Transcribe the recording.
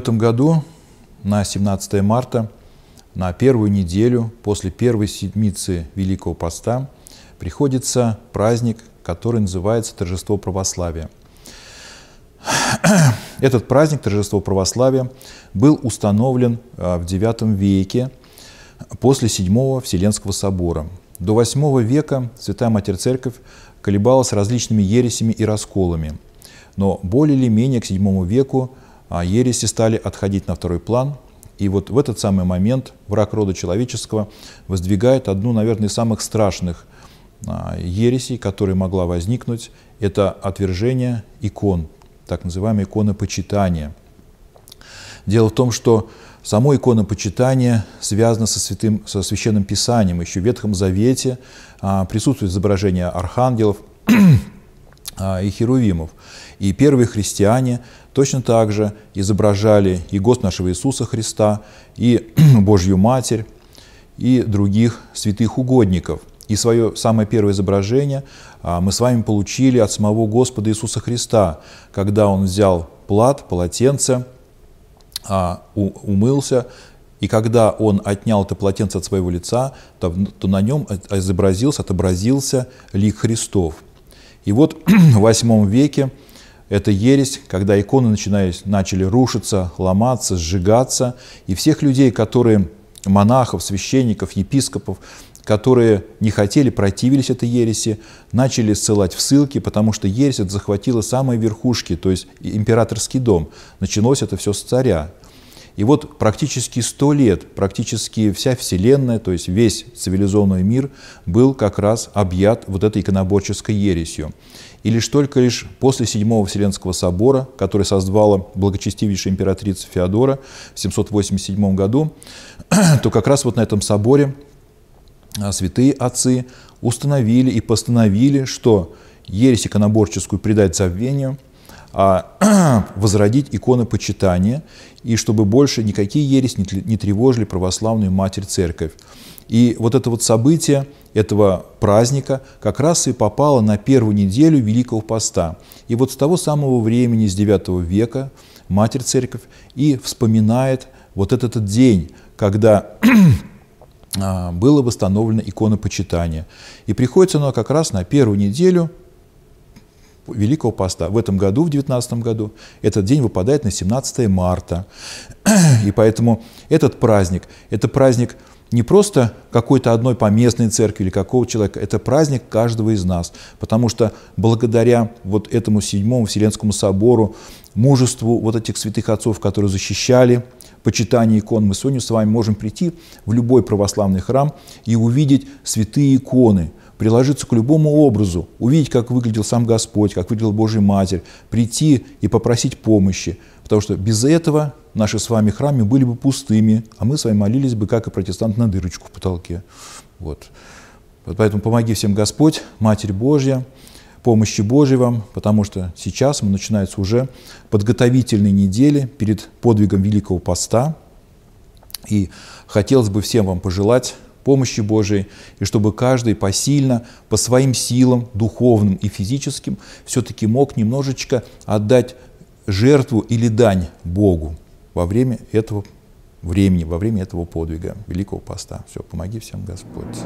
этом году на 17 марта, на первую неделю после первой седмицы Великого Поста, приходится праздник, который называется Торжество Православия. Этот праздник, Торжество Православия, был установлен э, в IX веке после VII Вселенского собора. До VIII века Святая Матерь Церковь колебалась различными ересями и расколами, но более или менее к VII веку а, ереси стали отходить на второй план, и вот в этот самый момент враг рода человеческого воздвигает одну, наверное, из самых страшных а, ересей, которая могла возникнуть, это отвержение икон, так называемые иконы почитания. Дело в том, что само икона почитания связано со, святым, со священным писанием. Еще в Ветхом Завете а, присутствует изображение архангелов, а, и херувимов. И первые христиане точно так же изображали и Господа нашего Иисуса Христа, и Божью Матерь, и других святых угодников. И свое самое первое изображение а, мы с вами получили от самого Господа Иисуса Христа, когда Он взял плат, полотенце, а, умылся, и когда он отнял это полотенце от своего лица, то, на нем изобразился, отобразился лик Христов. И вот в VIII веке эта ересь, когда иконы начинали, начали рушиться, ломаться, сжигаться, и всех людей, которые монахов, священников, епископов, которые не хотели, противились этой ереси, начали ссылать в ссылки, потому что ересь это захватила самые верхушки, то есть императорский дом. Началось это все с царя, и вот практически сто лет, практически вся Вселенная, то есть весь цивилизованный мир был как раз объят вот этой иконоборческой ересью. И лишь только лишь после Седьмого Вселенского собора, который создавала благочестивейшая императрица Феодора в 787 году, то как раз вот на этом соборе а, святые отцы установили и постановили, что ересь иконоборческую предать забвению – а возродить иконы почитания и чтобы больше никакие ересь не тревожили православную Матерь Церковь. И вот это вот событие этого праздника как раз и попало на первую неделю Великого Поста. И вот с того самого времени, с IX века, Матерь Церковь и вспоминает вот этот, этот день, когда а, было восстановлено иконопочитание. И приходится оно как раз на первую неделю Великого Поста. В этом году, в 19 году, этот день выпадает на 17 марта. И поэтому этот праздник, это праздник не просто какой-то одной поместной церкви или какого человека, это праздник каждого из нас, потому что благодаря вот этому Седьмому Вселенскому собору, мужеству вот этих святых отцов, которые защищали почитание икон, мы сегодня с вами можем прийти в любой православный храм и увидеть святые иконы – приложиться к любому образу, увидеть, как выглядел сам Господь, как выглядел Божий Матерь, прийти и попросить помощи, потому что без этого наши с вами храмы были бы пустыми, а мы с вами молились бы, как и протестант, на дырочку в потолке. Вот. вот поэтому помоги всем Господь, Матерь Божья, помощи Божьей вам, потому что сейчас мы начинаются уже подготовительные недели перед подвигом Великого Поста, и хотелось бы всем вам пожелать помощи Божией, и чтобы каждый посильно, по своим силам, духовным и физическим, все-таки мог немножечко отдать жертву или дань Богу во время этого времени, во время этого подвига, Великого Поста. Все, помоги всем Господь.